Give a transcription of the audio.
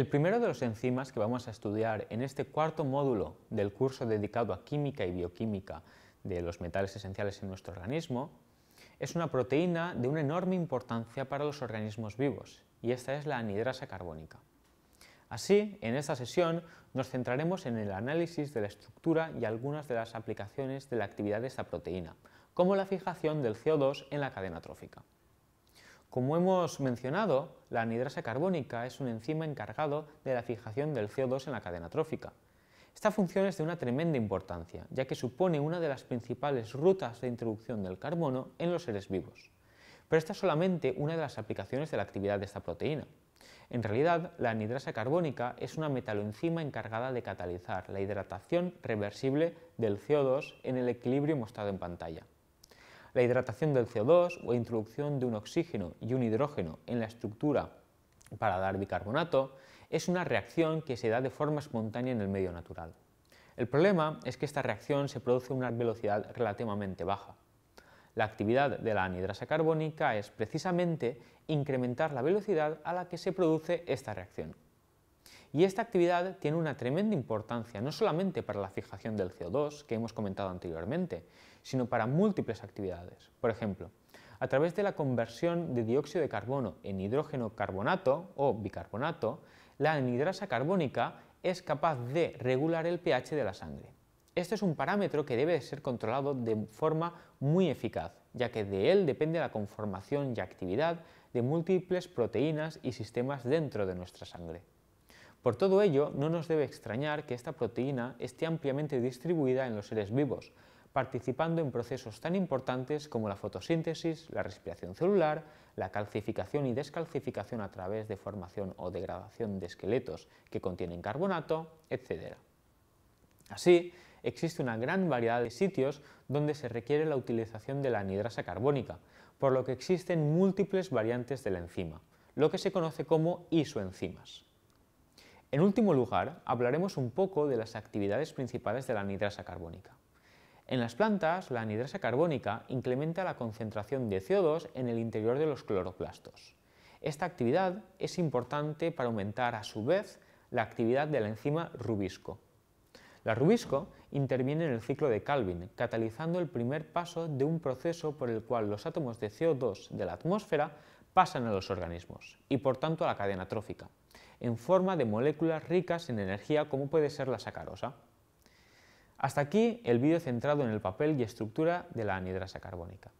El primero de los enzimas que vamos a estudiar en este cuarto módulo del curso dedicado a química y bioquímica de los metales esenciales en nuestro organismo es una proteína de una enorme importancia para los organismos vivos y esta es la anidrasa carbónica. Así, en esta sesión nos centraremos en el análisis de la estructura y algunas de las aplicaciones de la actividad de esta proteína, como la fijación del CO2 en la cadena trófica. Como hemos mencionado, la anidrasa carbónica es un enzima encargado de la fijación del CO2 en la cadena trófica. Esta función es de una tremenda importancia, ya que supone una de las principales rutas de introducción del carbono en los seres vivos. Pero esta es solamente una de las aplicaciones de la actividad de esta proteína. En realidad, la anidrasa carbónica es una metaloenzima encargada de catalizar la hidratación reversible del CO2 en el equilibrio mostrado en pantalla la hidratación del CO2 o introducción de un oxígeno y un hidrógeno en la estructura para dar bicarbonato, es una reacción que se da de forma espontánea en el medio natural. El problema es que esta reacción se produce a una velocidad relativamente baja. La actividad de la anhidrasa carbónica es precisamente incrementar la velocidad a la que se produce esta reacción. Y esta actividad tiene una tremenda importancia no solamente para la fijación del CO2, que hemos comentado anteriormente, sino para múltiples actividades. Por ejemplo, a través de la conversión de dióxido de carbono en hidrógeno carbonato o bicarbonato, la anhidrasa carbónica es capaz de regular el pH de la sangre. Este es un parámetro que debe ser controlado de forma muy eficaz, ya que de él depende la conformación y actividad de múltiples proteínas y sistemas dentro de nuestra sangre. Por todo ello, no nos debe extrañar que esta proteína esté ampliamente distribuida en los seres vivos, participando en procesos tan importantes como la fotosíntesis, la respiración celular, la calcificación y descalcificación a través de formación o degradación de esqueletos que contienen carbonato, etc. Así, existe una gran variedad de sitios donde se requiere la utilización de la anidrasa carbónica, por lo que existen múltiples variantes de la enzima, lo que se conoce como isoenzimas. En último lugar, hablaremos un poco de las actividades principales de la anidrasa carbónica. En las plantas, la anidrasa carbónica incrementa la concentración de CO2 en el interior de los cloroplastos. Esta actividad es importante para aumentar a su vez la actividad de la enzima rubisco. La rubisco interviene en el ciclo de Calvin, catalizando el primer paso de un proceso por el cual los átomos de CO2 de la atmósfera pasan a los organismos y por tanto a la cadena trófica en forma de moléculas ricas en energía como puede ser la sacarosa. Hasta aquí el vídeo centrado en el papel y estructura de la anhidrasa carbónica.